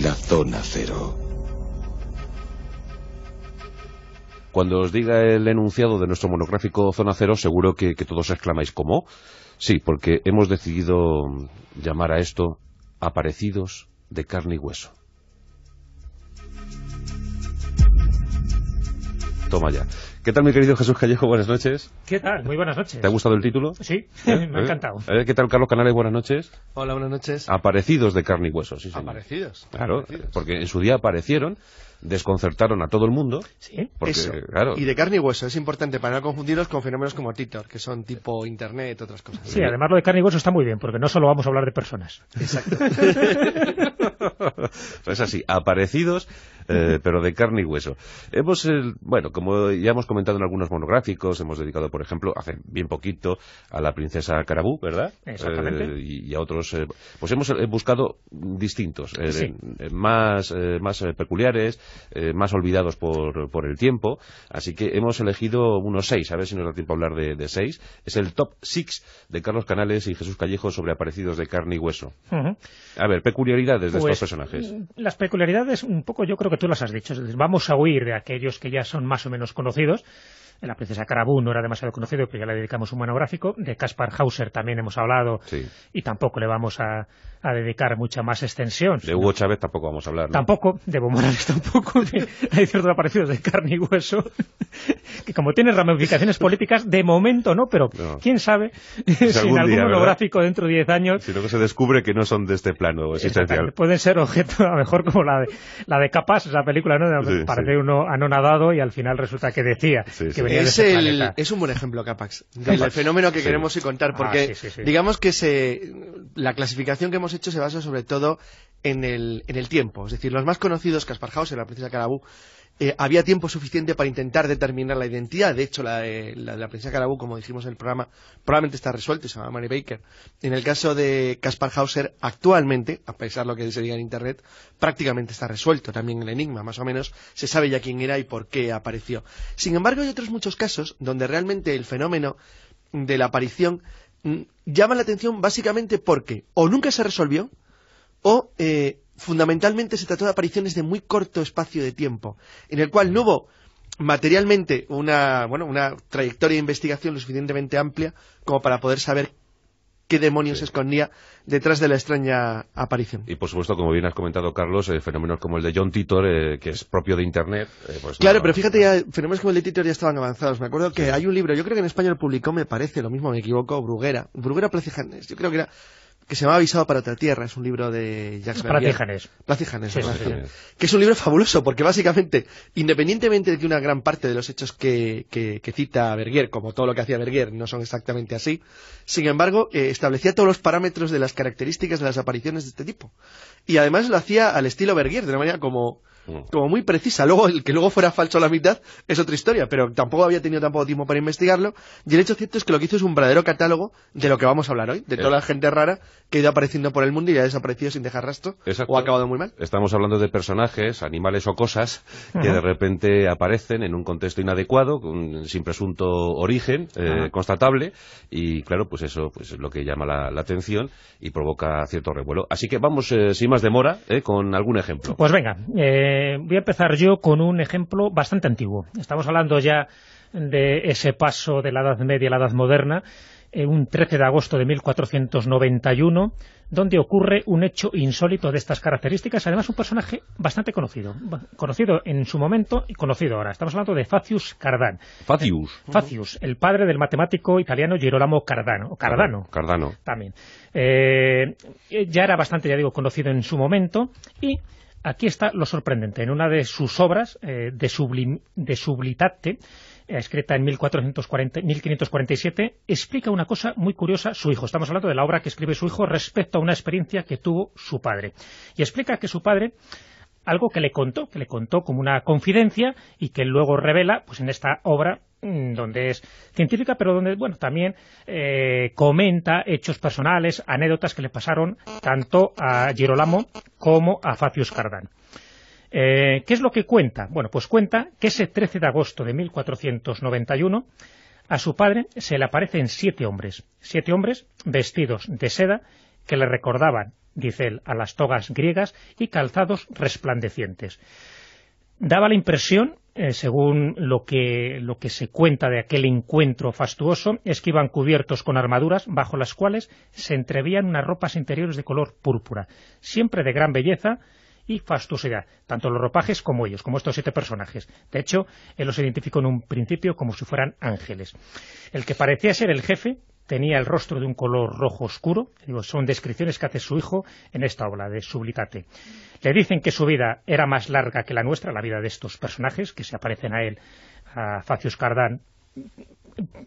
La zona cero. Cuando os diga el enunciado de nuestro monográfico Zona Cero, seguro que, que todos exclamáis ¿cómo? Sí, porque hemos decidido llamar a esto Aparecidos de carne y hueso. Toma ya. ¿Qué tal, mi querido Jesús Callejo? Buenas noches. ¿Qué tal? Muy buenas noches. ¿Te ha gustado el título? Sí, ¿Eh? me ha ¿Eh? encantado. ¿Qué tal, Carlos Canales? Buenas noches. Hola, buenas noches. Aparecidos de carne y hueso, sí, Aparecidos. Claro, porque en su día aparecieron desconcertaron a todo el mundo. Sí, porque, y de carne y hueso, es importante para no confundirlos con fenómenos como Titor, que son tipo Internet, otras cosas. Sí, además lo de carne y hueso está muy bien, porque no solo vamos a hablar de personas. Exacto. es así, aparecidos eh, pero de carne y hueso. Hemos, eh, bueno, como ya hemos comentado en algunos monográficos, hemos dedicado, por ejemplo, hace bien poquito a la princesa Carabú, ¿verdad? Exactamente. Eh, y, a otros, pues hemos buscado distintos, más, más peculiares, más olvidados por, por, el tiempo, así que hemos elegido unos seis, a ver si nos da tiempo a hablar de, seis. Es el top six de Carlos Canales y Jesús Callejo sobre aparecidos de carne y hueso. A ver, peculiaridades de estos pues, personajes. Mm, las peculiaridades, un poco yo creo que tú las has dicho. vamos a huir de aquellos que ya son más o menos conocidos la princesa Carabú no era demasiado conocido, porque ya le dedicamos un monográfico. De Kaspar Hauser también hemos hablado y tampoco le vamos a, dedicar mucha más extensión. De Hugo Chávez tampoco vamos a hablar. Tampoco, de Evo Morales tampoco. hay ciertos aparecidos de carne y hueso que como tiene ramificaciones políticas, de momento no, pero quién sabe si, algún en algún monográfico dentro de 10 años... Si que se descubre que no son de este plano existencial. Pueden ser objeto, a lo mejor, como la de, la de Capas, esa película, ¿no? de Parece sí. uno anonadado y al final resulta que decía que es, el, es un buen ejemplo, Capax, del fenómeno que queremos contar, porque ah, digamos que se, la clasificación que hemos hecho se basa sobre todo en el, tiempo. Es decir, los más conocidos, Caspar Hauser, la princesa Carabú, eh, había tiempo suficiente para intentar determinar la identidad. De hecho, la eh, de la, princesa Carabú, como dijimos en el programa, probablemente está resuelto, se llama Mary Baker. En el caso de Caspar Hauser, actualmente, a pesar de lo que se diga en Internet, prácticamente está resuelto también el enigma. Más o menos se sabe ya quién era y por qué apareció. Sin embargo, hay otros muchos casos donde realmente el fenómeno de la aparición mm, llama la atención básicamente porque o nunca se resolvió, o eh, fundamentalmente se trató de apariciones de muy corto espacio de tiempo, en el cual no hubo materialmente una, una trayectoria de investigación lo suficientemente amplia como para poder saber qué demonios se escondía detrás de la extraña aparición. Y por supuesto, como bien has comentado, Carlos, eh, fenómenos como el de John Titor, eh, que es propio de Internet. Pues claro, pero fíjate, fenómenos como el de Titor ya estaban avanzados. Me acuerdo que hay un libro, yo creo que en español publicó, me parece, lo mismo me equivoco, Bruguera, Bruguera Placejanes, yo creo que era que se llama Avisado para otra tierra, es un libro de Jacques Platijanes. que es un libro fabuloso, porque básicamente, independientemente de que una gran parte de los hechos que, que, cita Bergier, como todo lo que hacía Bergier, no son exactamente así, sin embargo, eh, establecía todos los parámetros de las características de las apariciones de este tipo. Y además lo hacía al estilo Bergier, de una manera como Mm. como muy precisa. Luego, el que luego fuera falso a la mitad es otra historia, pero tampoco había tenido tampoco tiempo para investigarlo. Y el hecho cierto es que lo que hizo es un verdadero catálogo de lo que vamos a hablar hoy, de toda la eh. gente rara que ha ido apareciendo por el mundo y ha desaparecido sin dejar rastro o ha acabado muy mal. Estamos hablando de personajes, animales o cosas que de repente aparecen en un contexto inadecuado, sin presunto origen eh, constatable, y claro, pues eso pues es lo que llama la, atención y provoca cierto revuelo. Así que vamos, eh, sin más demora, con algún ejemplo. Pues venga, eh, eh, voy a empezar yo con un ejemplo bastante antiguo. Estamos hablando ya de ese paso de la Edad Media a la Edad Moderna, eh, un 13 de agosto de 1491, donde ocurre un hecho insólito de estas características, además un personaje bastante conocido, conocido en su momento y conocido ahora. Estamos hablando de Facius Cardan. Facius. Eh, Facius, el padre del matemático italiano Girolamo Cardano. Cardano. Cardano. También. ya era bastante, ya digo, conocido en su momento y Aquí está lo sorprendente. En una de sus obras, eh, de, Sublitate, eh, escrita en 1547, explica una cosa muy curiosa su hijo. Estamos hablando de la obra que escribe su hijo respecto a una experiencia que tuvo su padre. Y explica que su padre, algo que le contó, que le contó como una confidencia y que luego revela pues en esta obra Mm, donde es científica, pero donde bueno también eh, comenta hechos personales, anécdotas que le pasaron tanto a Girolamo como a Facius Cardan. Eh, ¿Qué es lo que cuenta? Bueno, pues cuenta que ese 13 de agosto de 1491 a su padre se le aparecen siete hombres, siete hombres vestidos de seda que le recordaban, dice él, a las togas griegas y calzados resplandecientes. Daba la impresión eh, según lo que, lo que se cuenta de aquel encuentro fastuoso, es que iban cubiertos con armaduras bajo las cuales se entrevían unas ropas interiores de color púrpura, siempre de gran belleza y fastuosidad, tanto los ropajes como ellos, como estos siete personajes. De hecho, él los identificó en un principio como si fueran ángeles. El que parecía ser el jefe, tenía el rostro de un color rojo oscuro. son descripciones que hace su hijo en esta obra de Sublitate Le dicen que su vida era más larga que la nuestra, la vida de estos personajes que se aparecen a él, a Facius Cardán.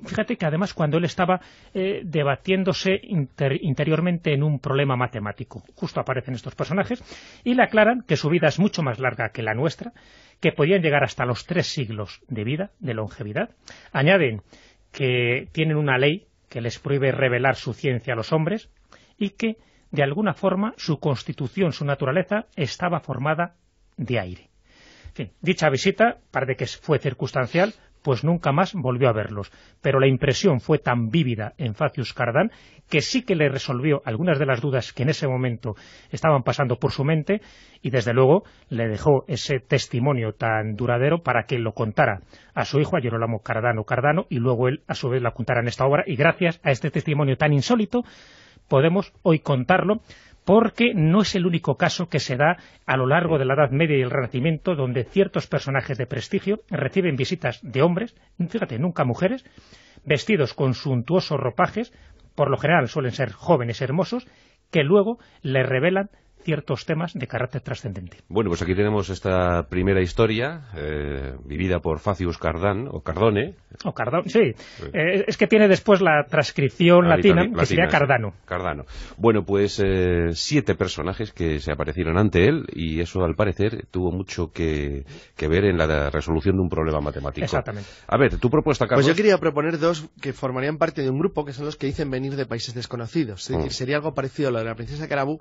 Fíjate que además cuando él estaba eh, debatiéndose interiormente en un problema matemático, justo aparecen estos personajes, y le aclaran que su vida es mucho más larga que la nuestra, que podían llegar hasta los tres siglos de vida, de longevidad. Añaden que tienen una ley que les prohíbe revelar su ciencia a los hombres y que, de alguna forma, su constitución, su naturaleza, estaba formada de aire. En fin, dicha visita parece que fue circunstancial, pues nunca más volvió a verlos. Pero la impresión fue tan vívida en Facius Cardán que sí que le resolvió algunas de las dudas que en ese momento estaban pasando por su mente y desde luego le dejó ese testimonio tan duradero para que lo contara a su hijo, a Gerolamo Cardano Cardano, y luego él a su vez la contara en esta obra. Y gracias a este testimonio tan insólito podemos hoy contarlo porque no es el único caso que se da a lo largo de la Edad Media y el Renacimiento, donde ciertos personajes de prestigio reciben visitas de hombres, fíjate, nunca mujeres, vestidos con suntuosos ropajes, por lo general suelen ser jóvenes hermosos, que luego les revelan ciertos temas de carácter trascendente. Bueno, pues aquí tenemos esta primera historia eh, vivida por Facius Cardán, o Cardone. O Cardone, sí. Eh, es que tiene después la transcripción latina, que sería Cardano. Cardano. Bueno, pues eh, siete personajes que se aparecieron ante él y eso al parecer tuvo mucho que, ver en la resolución de un problema matemático. Exactamente. A ver, tu propuesta, Carlos. Pues yo quería proponer dos que formarían parte de un grupo que son los que dicen venir de países desconocidos. Es decir, mm. sería algo parecido a lo de la princesa Carabú,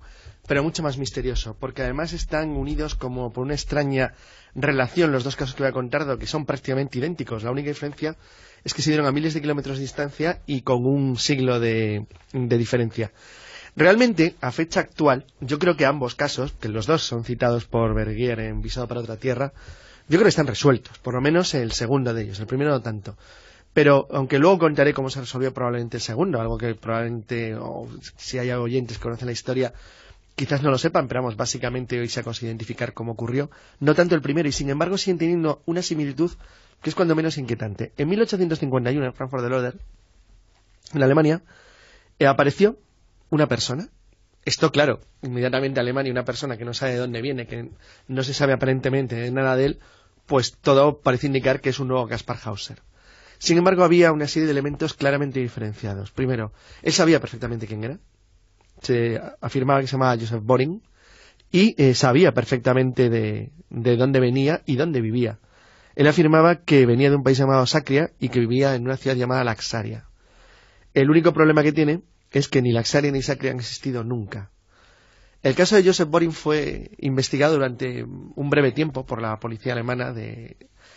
pero mucho más misterioso, porque además están unidos como por una extraña relación los dos casos que voy a contar, que son prácticamente idénticos. La única diferencia es que se dieron a miles de kilómetros de distancia y con un siglo de, diferencia. Realmente, a fecha actual, yo creo que ambos casos, que los dos son citados por Bergier en Visado para otra tierra, yo creo que están resueltos, por lo menos el segundo de ellos, el primero no tanto pero aunque luego contaré cómo se resolvió probablemente el segundo, algo que probablemente, si hay oyentes que conocen la historia, quizás no lo sepan, pero vamos, básicamente hoy se ha conseguido identificar cómo ocurrió, no tanto el primero, y sin embargo siguen teniendo una similitud que es cuando menos inquietante. En 1851, en Frankfurt del Oder, en Alemania, eh, apareció una persona. Esto, claro, inmediatamente Alemania, una persona que no sabe de dónde viene, que no se sabe aparentemente nada de él, pues todo parece indicar que es un nuevo Gaspar Hauser. Sin embargo, había una serie de elementos claramente diferenciados. Primero, él sabía perfectamente quién era, se este, afirmaba que se llamaba Joseph Boring, y eh, sabía perfectamente de, dónde venía y dónde vivía. Él afirmaba que venía de un país llamado Sacria y que vivía en una ciudad llamada Laxaria. El único problema que tiene es que ni Laxaria ni Sacria han existido nunca. El caso de Joseph Boring fue investigado durante un breve tiempo por la policía alemana de,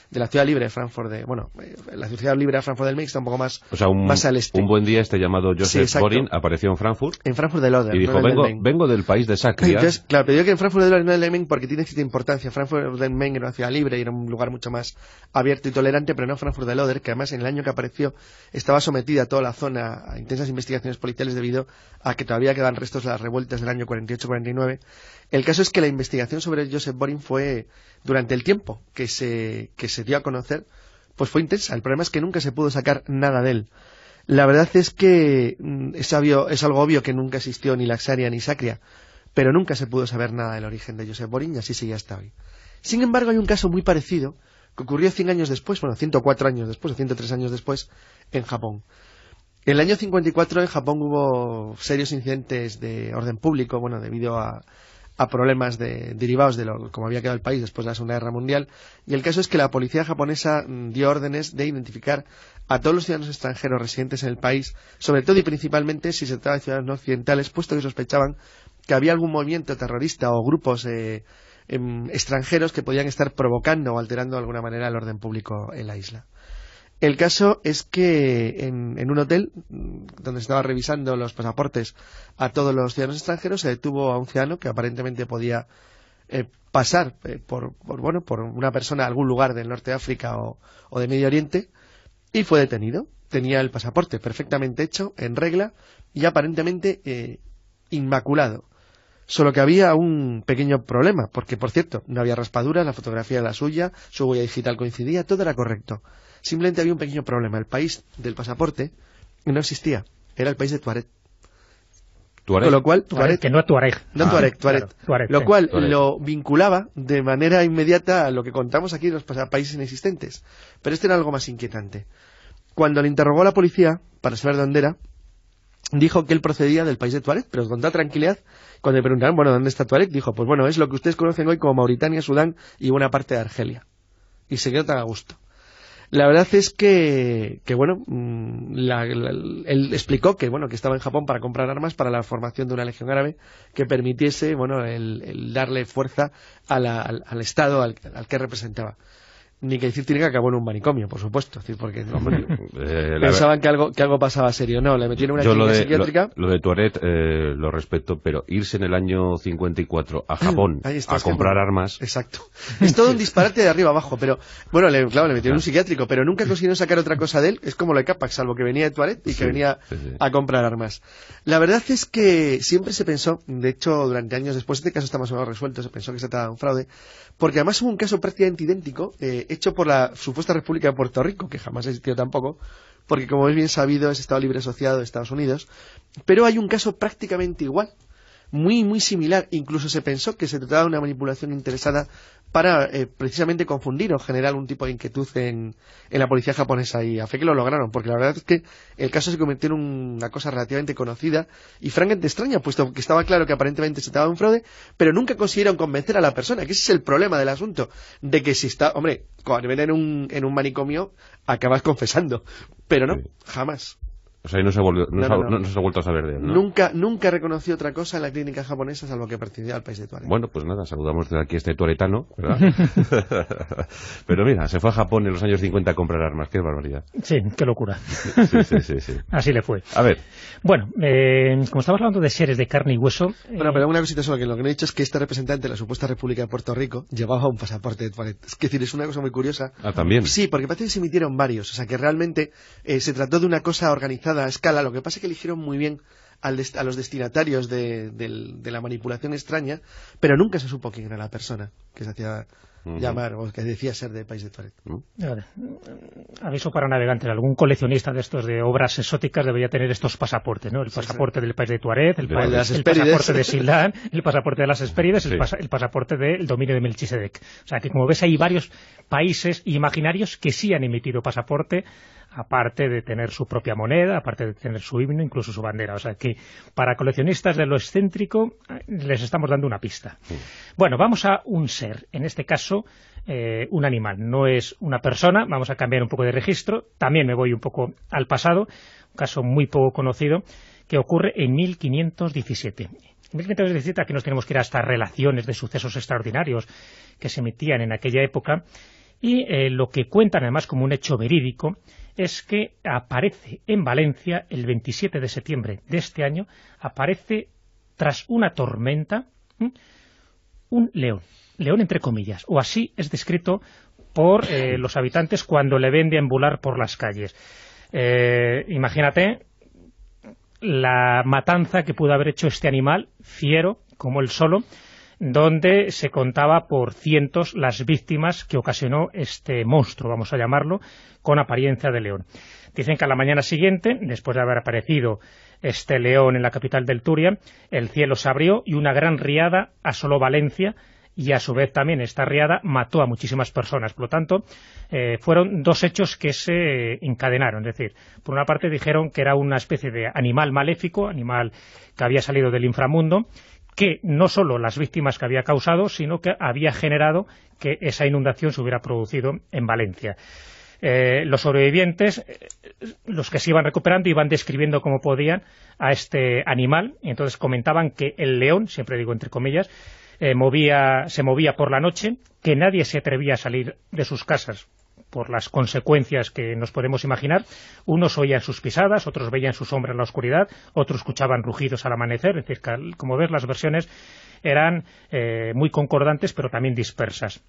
de la ciudad libre de Frankfurt, de, bueno, eh, la ciudad libre de Frankfurt del Main está un poco más, más al este. Un buen día este llamado Joseph Borin apareció en Frankfurt. En Frankfurt del Oder. Y dijo, vengo, del país de Sacria. claro, pero yo que en Frankfurt del Oder no Main porque tiene cierta importancia. Frankfurt del Main era una ciudad libre y era un lugar mucho más abierto y tolerante, pero no Frankfurt del Oder, que además en el año que apareció estaba sometida a toda la zona a intensas investigaciones policiales debido a que todavía quedan restos de las revueltas del año 48-49. El caso es que la investigación sobre Joseph Borin fue durante el tiempo que se se dio a conocer, pues fue intensa. El problema es que nunca se pudo sacar nada de él. La verdad es que mm, es, algo obvio que nunca existió ni Laxaria ni Sacria, pero nunca se pudo saber nada del origen de Josep Borín y así sigue hasta hoy. Sin embargo, hay un caso muy parecido que ocurrió 100 años después, bueno, 104 años después o 103 años después, en Japón. En el año 54 en Japón hubo serios incidentes de orden público, bueno, debido a a problemas derivados de lo, como había quedado el país después de la Segunda Guerra Mundial. Y el caso es que la policía japonesa dio órdenes de identificar a todos los ciudadanos extranjeros residentes en el país, sobre todo y principalmente si se trataba de ciudadanos occidentales, puesto que sospechaban que había algún movimiento terrorista o grupos eh, em, extranjeros que podían estar provocando o alterando de alguna manera el orden público en la isla. El caso es que en, un hotel mm, donde estaba revisando los pasaportes a todos los ciudadanos extranjeros se detuvo a un ciudadano que aparentemente podía eh, pasar eh, por, bueno, por una persona a algún lugar del norte de África o, o de Medio Oriente y fue detenido. Tenía el pasaporte perfectamente hecho, en regla y aparentemente eh, inmaculado. Solo que había un pequeño problema, porque, por cierto, no había raspaduras, la fotografía era la suya, su huella digital coincidía, todo era correcto. Simplemente había un pequeño problema. El país del pasaporte no existía. Era el país de Tuareg. Tuareg. Con lo cual, Tuareg, que no Tuareg. No ah, Tuareg, Tuareg. lo cual lo vinculaba de manera inmediata a lo que contamos aquí los países inexistentes. Pero este era algo más inquietante. Cuando le interrogó a la policía para saber dónde era, dijo que él procedía del país de Tuareg, pero con toda tranquilidad, cuando le preguntaron, bueno, ¿dónde está Tuareg? Dijo, pues bueno, es lo que ustedes conocen hoy como Mauritania, Sudán y buena parte de Argelia. Y se quedó tan a gusto. La verdad es que, que bueno, mm, él explicó que, bueno, que estaba en Japón para comprar armas para la formación de una legión árabe que permitiese, bueno, el, darle fuerza al, Estado al que representaba ni que decir tiene que acabó en un manicomio, por supuesto, porque eh, pensaban que algo, que algo pasaba serio. No, le metieron una Yo psiquiátrica. Lo, de Tuareg eh, lo respeto, pero irse en el año 54 a Japón a comprar armas... Exacto. Es todo un disparate de arriba abajo, pero... Bueno, claro, le metieron un ah. psiquiátrico, pero nunca consiguieron sacar otra cosa de él. Es como lo de Capac, salvo que venía de Tuareg y que venía a comprar armas. La verdad es que siempre se pensó, de hecho, durante años después, este caso está más o menos resuelto, se pensó que se trataba de un fraude, porque además hubo un caso prácticamente idéntico... Eh, hecho por la supuesta República de Puerto Rico, que jamás existió tampoco, porque como es bien sabido es Estado Libre Asociado de Estados Unidos, pero hay un caso prácticamente igual muy, muy similar. Incluso se pensó que se trataba de una manipulación interesada para eh, precisamente confundir o generar un tipo de inquietud en, la policía japonesa y a fe que lo lograron, porque la verdad es que el caso se convirtió en una cosa relativamente conocida y francamente extraña, puesto que estaba claro que aparentemente se trataba de un fraude, pero nunca consiguieron convencer a la persona, que ese es el problema del asunto, de que si está, hombre, cuando ven en un, en un manicomio acabas confesando, pero no, jamás. O sea, no se, ha vuelto a saber de él. Nunca, nunca reconoció otra cosa en la clínica japonesa salvo que pertenecía al país de Tuareg. Bueno, pues nada, saludamos desde aquí a este tuaretano, Pero mira, se fue a Japón en los años 50 a comprar armas, qué barbaridad. Sí, qué locura. sí, sí, sí, Así le fue. A ver. Bueno, eh, como estamos hablando de seres de carne y hueso... Bueno, pero eh, una cosita solo, que lo que no he dicho es que este representante de la supuesta República de Puerto Rico llevaba un pasaporte de Tuareg. Es decir, es una cosa muy curiosa. Ah, también. Sí, porque parece que se emitieron varios, o sea que realmente eh, se trató de una cosa organizada a escala. Lo que pasa es que eligieron muy bien a los destinatarios de, de la manipulación extraña, pero nunca se supo quién era la persona que se hacía llamar, o que decía ser de país de Tuareg Aviso para navegantes, algún coleccionista de estos de obras exóticas debería tener estos pasaportes, ¿no? El pasaporte del país de Tuareg el, pasaporte de Silán, el pasaporte de las Hespérides, el, pasaporte del dominio de Melchisedec. O sea, que como ves hay varios países imaginarios que sí han emitido pasaporte aparte de tener su propia moneda, aparte de tener su himno, incluso su bandera. O sea que para coleccionistas de lo excéntrico eh, les estamos dando una pista. Bueno, vamos a un ser, en este caso eh, un animal, no es una persona. Vamos a cambiar un poco de registro. También me voy un poco al pasado, un caso muy poco conocido que ocurre en 1517. En 1517 aquí nos tenemos que ir a estas relaciones de sucesos extraordinarios que se emitían en aquella época y eh, lo que cuentan además como un hecho verídico es que aparece en Valencia el 27 de septiembre de este año, aparece tras una tormenta un león león entre comillas, o así es descrito por eh, los habitantes cuando le ven deambular por las calles. Eh, imagínate la matanza que pudo haber hecho este animal, fiero, como el solo, donde se contaba por cientos las víctimas que ocasionó este monstruo, vamos a llamarlo, con apariencia de león. Dicen que a la mañana siguiente, después de haber aparecido este león en la capital del Turia, el cielo se abrió y una gran riada asoló Valencia, y a su vez también esta riada mató a muchísimas personas. Por lo tanto, eh, fueron dos hechos que se encadenaron. Es decir, por una parte dijeron que era una especie de animal maléfico, animal que había salido del inframundo, que no solo las víctimas que había causado, sino que había generado que esa inundación se hubiera producido en Valencia. Eh, los sobrevivientes, eh, los que se iban recuperando, iban describiendo como podían a este animal, y entonces comentaban que el león, siempre digo entre comillas, eh, movía, se movía por la noche, que nadie se atrevía a salir de sus casas por las consecuencias que nos podemos imaginar. Unos oían sus pisadas, otros veían su sombra en la oscuridad, otros escuchaban rugidos al amanecer. Es decir, como ves, las versiones eran eh, muy concordantes, pero también dispersas.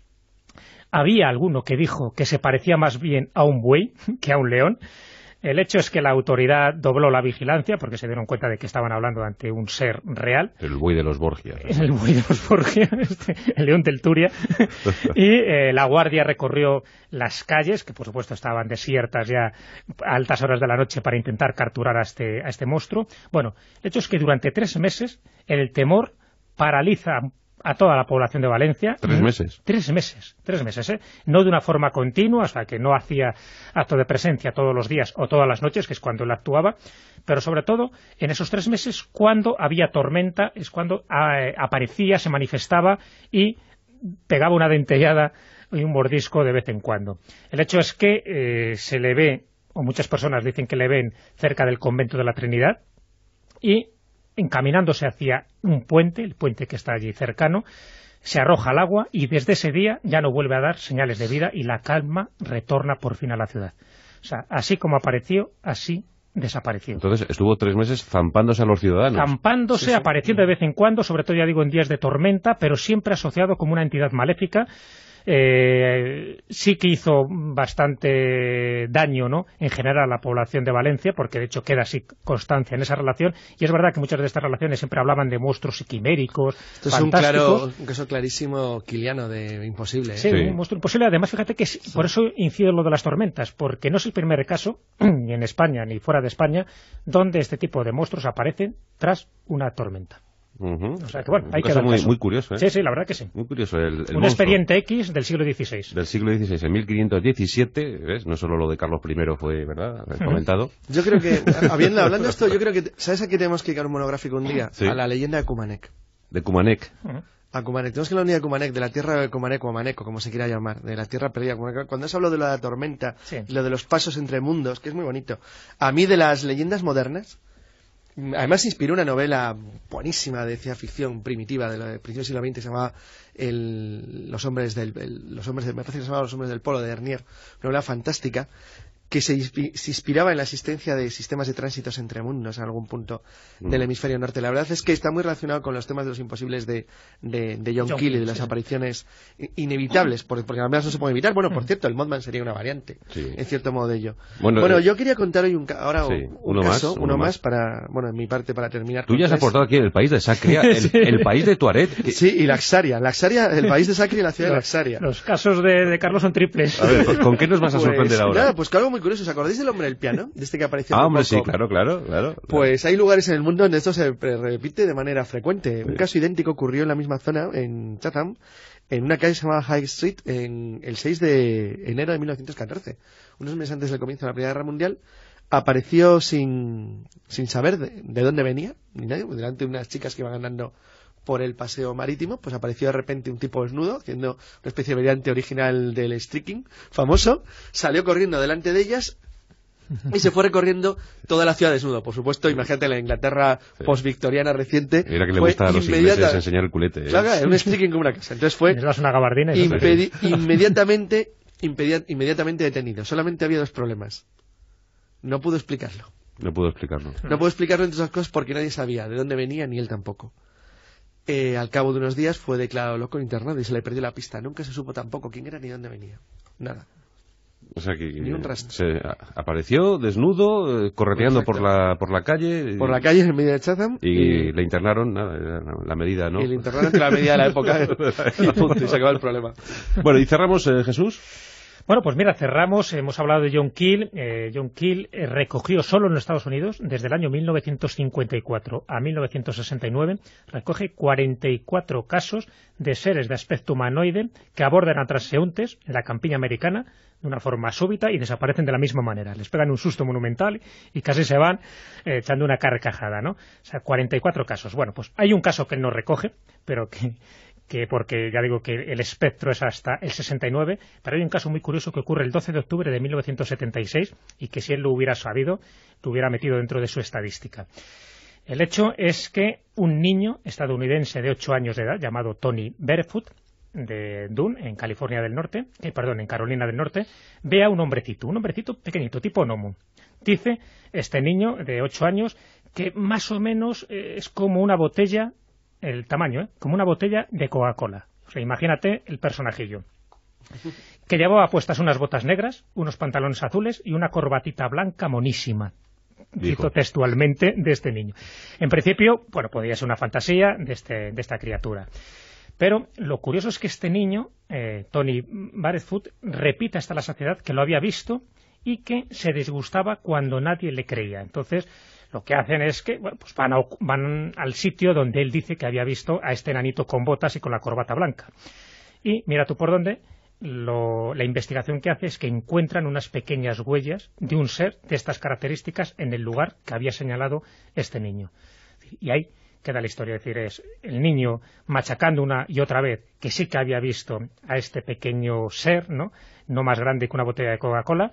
Había alguno que dijo que se parecía más bien a un buey que a un león, el hecho es que la autoridad dobló la vigilancia porque se dieron cuenta de que estaban hablando ante un ser real. El buey de los Borgias. El buey de los Borgias, este, el león del Turia. y eh, la guardia recorrió las calles, que por supuesto estaban desiertas ya a altas horas de la noche para intentar capturar a este, a este monstruo. Bueno, el hecho es que durante tres meses el temor paraliza a toda la población de Valencia. Tres meses. Tres meses, tres meses, ¿eh? No de una forma continua, o sea, que no hacía acto de presencia todos los días o todas las noches, que es cuando él actuaba, pero sobre todo en esos tres meses, cuando había tormenta, es cuando ah, eh, aparecía, se manifestaba y pegaba una dentellada y un mordisco de vez en cuando. El hecho es que eh, se le ve, o muchas personas dicen que le ven cerca del convento de la Trinidad, y encaminándose hacia un puente, el puente que está allí cercano, se arroja al agua y desde ese día ya no vuelve a dar señales de vida y la calma retorna por fin a la ciudad. O sea, así como apareció, así desapareció. Entonces estuvo tres meses zampándose a los ciudadanos. Zampándose, apareciendo de vez en cuando, sobre todo ya digo en días de tormenta, pero siempre asociado como una entidad maléfica eh, sí que hizo bastante daño ¿no? en general a la población de Valencia, porque de hecho queda así constancia en esa relación, y es verdad que muchas de estas relaciones siempre hablaban de monstruos quiméricos, Esto es un, claro, caso clarísimo quiliano de imposible. ¿eh? Sí, un monstruo imposible. Además, fíjate que por eso incide lo de las tormentas, porque no es el primer caso, ni en España ni fuera de España, donde este tipo de monstruos aparecen tras una tormenta. Uh -huh. O muy, curioso, ¿eh? Sí, sí, la verdad que sí. Muy curioso. El, Un expediente X del siglo XVI. Del siglo XVI, en 1517, ¿ves? No solo lo de Carlos I fue, ¿verdad? Comentado. yo creo que, hablando de esto, yo creo que, ¿sabes a qué tenemos que llegar un monográfico un día? A la leyenda de Cumanec. De Cumanec. A Tenemos que hablar unidad de Cumanec, de la tierra de Cumanec o Amaneco, como se quiera llamar, de la tierra perdida. Cuando has hablado de la tormenta, lo de los pasos entre mundos, que es muy bonito. A mí, de las leyendas modernas, Además, inspiró una novela buenísima de ciencia ficción primitiva de del principio del siglo XX se llamaba Los hombres del, los hombres del, me se llamaba Los hombres del polo de Dernier, una novela fantástica que se, inspiraba en la existencia de sistemas de tránsitos entre mundos en algún punto mm. del hemisferio norte. La verdad es que está muy relacionado con los temas de los imposibles de, de, John, Keel y de las apariciones inevitables, porque, porque no se puede evitar. Bueno, por mm. cierto, el Modman sería una variante, en cierto modo de ello. Bueno, eh, yo quería contar hoy un, ahora un uno caso, más, uno, más, para, bueno, en mi parte para terminar. Tú ya has aportado aquí el país de Sacria, el, país de Tuaret. Sí, y Laxaria, Laxaria, el país de Sacria y la ciudad de Laxaria. Los casos de, Carlos son triples. Pues, ¿con qué nos vas a pues sorprender ahora? pues que curioso. ¿Os acordáis del hombre del piano? De este que apareció Ah, hombre, sí, claro, claro, claro. Pues hay lugares en el mundo donde esto se repite de manera frecuente. Un caso idéntico ocurrió en la misma zona, en Chatham, en una calle llamada High Street, en el 6 de enero de 1914. Unos meses antes del comienzo de la Primera Guerra Mundial, apareció sin, sin saber de, dónde venía, ni nadie, delante de unas chicas que iban andando por el paseo marítimo, pues apareció de repente un tipo desnudo, haciendo una especie de variante original del streaking famoso, salió corriendo delante de ellas y se fue recorriendo toda la ciudad desnudo. Por supuesto, imagínate la Inglaterra post victoriana reciente. Era que le gustaba los ingleses enseñar el culete. ¿eh? Claro, un streaking como una casa. Entonces fue una gabardina inmediatamente, inmediatamente detenido. Solamente había dos problemas. No pudo explicarlo. No pudo explicarlo. No pudo explicarlo entre otras cosas porque nadie sabía de dónde venía ni él tampoco. Eh, al cabo de unos días fue declarado loco internado y se le perdió la pista. Nunca se supo tampoco quién era ni dónde venía. Nada. O sea, que, Ni un rastro. apareció desnudo, eh, correteando por la, por la calle. Eh, por la calle en medio de Chatham. Y, le internaron, nada, la medida, ¿no? Y le internaron la medida de la época. y, se acabó el problema. Bueno, y cerramos, Jesús. Bueno, pues mira, cerramos, hemos hablado de John Keel. Eh, John Keel eh, recogió solo en Estados Unidos, desde el año 1954 a 1969, recoge 44 casos de seres de aspecto humanoide que abordan a transeúntes en la campiña americana de una forma súbita y desaparecen de la misma manera. Les pegan un susto monumental y casi se van eh, echando una carcajada, ¿no? O sea, 44 casos. Bueno, pues hay un caso que no recoge, pero que que porque ya digo que el espectro es hasta el 69, pero hay un caso muy curioso que ocurre el 12 de octubre de 1976 y que si él lo hubiera sabido, lo hubiera metido dentro de su estadística. El hecho es que un niño estadounidense de 8 años de edad, llamado Tony Barefoot, de Dune, en California del Norte, eh, perdón, en Carolina del Norte, ve a un hombrecito, un hombrecito pequeñito, tipo Nomu. Dice este niño de 8 años que más o menos eh, es como una botella el tamaño, ¿eh? como una botella de Coca-Cola. O sea, imagínate el personajillo. Que llevaba puestas unas botas negras, unos pantalones azules y una corbatita blanca monísima. Dijo textualmente de este niño. En principio, bueno, podía ser una fantasía de, este, de esta criatura. Pero lo curioso es que este niño, eh, Tony Barefoot, repita hasta la saciedad que lo había visto y que se disgustaba cuando nadie le creía. Entonces, lo que hacen es que bueno, pues van, al sitio donde él dice que había visto a este enanito con botas y con la corbata blanca. Y mira tú por dónde, la investigación que hace es que encuentran unas pequeñas huellas de un ser de estas características en el lugar que había señalado este niño. Y ahí queda la historia, es decir, es el niño machacando una y otra vez que sí que había visto a este pequeño ser, no más grande que una botella de Coca-Cola,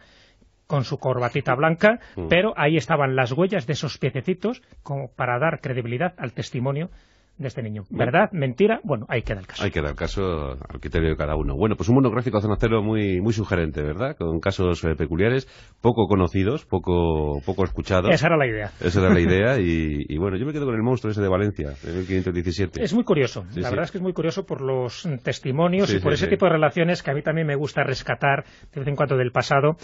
con su corbatita blanca, mm. pero ahí estaban las huellas de esos piececitos como para dar credibilidad al testimonio de este niño. ¿Verdad? ¿Mentira? Bueno, ahí queda el caso. Ahí queda el caso al criterio de cada uno. Bueno, pues un monográfico Zona Cero muy, muy sugerente, ¿verdad? Con casos eh, peculiares, poco conocidos, poco, poco escuchados. Esa era la idea. Esa era la idea y, bueno, yo me quedo con el monstruo ese de Valencia, de 1517. Es muy curioso. la verdad es que es muy curioso por los testimonios y por ese tipo de relaciones que a mí también me gusta rescatar de vez en cuando del pasado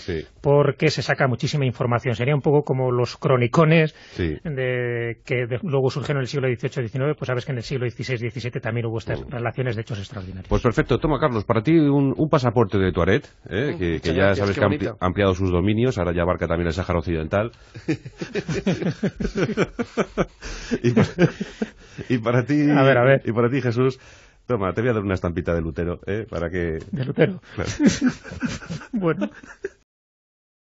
porque se saca muchísima información. Sería un poco como los cronicones que luego surgieron en el siglo XVIII-XIX, pues a que en el siglo XVI-XVII también hubo estas oh. relaciones de hechos extraordinarios. Pues perfecto. Toma, Carlos, para ti un, pasaporte de Tuaret, ¿eh? que, ya sabes que ha ampliado sus dominios, ahora ya abarca también el Sáhara Occidental. y, para, ti, y para ti, Jesús, toma, te voy a dar una estampita de Lutero, ¿eh? para que... De Lutero. bueno...